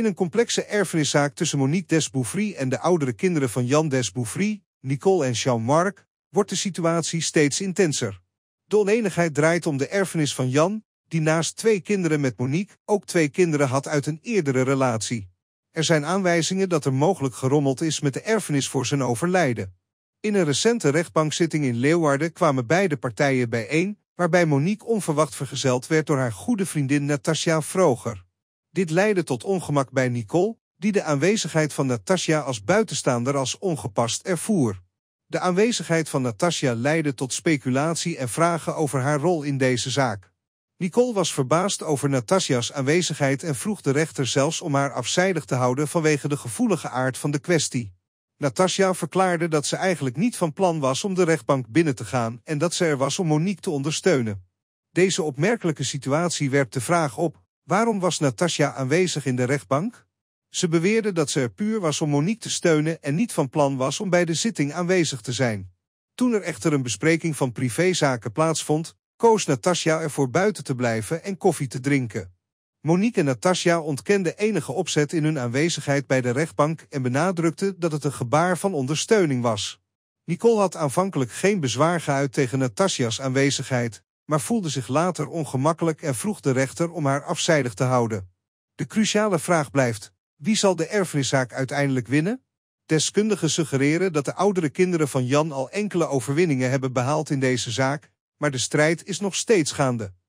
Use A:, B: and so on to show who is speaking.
A: In een complexe erfeniszaak tussen Monique Desbouffry en de oudere kinderen van Jan Desbouffry, Nicole en Jean-Marc, wordt de situatie steeds intenser. De onenigheid draait om de erfenis van Jan, die naast twee kinderen met Monique ook twee kinderen had uit een eerdere relatie. Er zijn aanwijzingen dat er mogelijk gerommeld is met de erfenis voor zijn overlijden. In een recente rechtbankzitting in Leeuwarden kwamen beide partijen bijeen, waarbij Monique onverwacht vergezeld werd door haar goede vriendin Natasja Vroger. Dit leidde tot ongemak bij Nicole, die de aanwezigheid van Natasja als buitenstaander als ongepast ervoer. De aanwezigheid van Natasja leidde tot speculatie en vragen over haar rol in deze zaak. Nicole was verbaasd over Natasja's aanwezigheid en vroeg de rechter zelfs om haar afzijdig te houden vanwege de gevoelige aard van de kwestie. Natasja verklaarde dat ze eigenlijk niet van plan was om de rechtbank binnen te gaan en dat ze er was om Monique te ondersteunen. Deze opmerkelijke situatie werpt de vraag op, Waarom was Natasja aanwezig in de rechtbank? Ze beweerde dat ze er puur was om Monique te steunen en niet van plan was om bij de zitting aanwezig te zijn. Toen er echter een bespreking van privézaken plaatsvond, koos Natasja ervoor buiten te blijven en koffie te drinken. Monique en Natasja ontkenden enige opzet in hun aanwezigheid bij de rechtbank en benadrukten dat het een gebaar van ondersteuning was. Nicole had aanvankelijk geen bezwaar geuit tegen Natasja's aanwezigheid, maar voelde zich later ongemakkelijk en vroeg de rechter om haar afzijdig te houden. De cruciale vraag blijft, wie zal de erfeniszaak uiteindelijk winnen? Deskundigen suggereren dat de oudere kinderen van Jan al enkele overwinningen hebben behaald in deze zaak, maar de strijd is nog steeds gaande.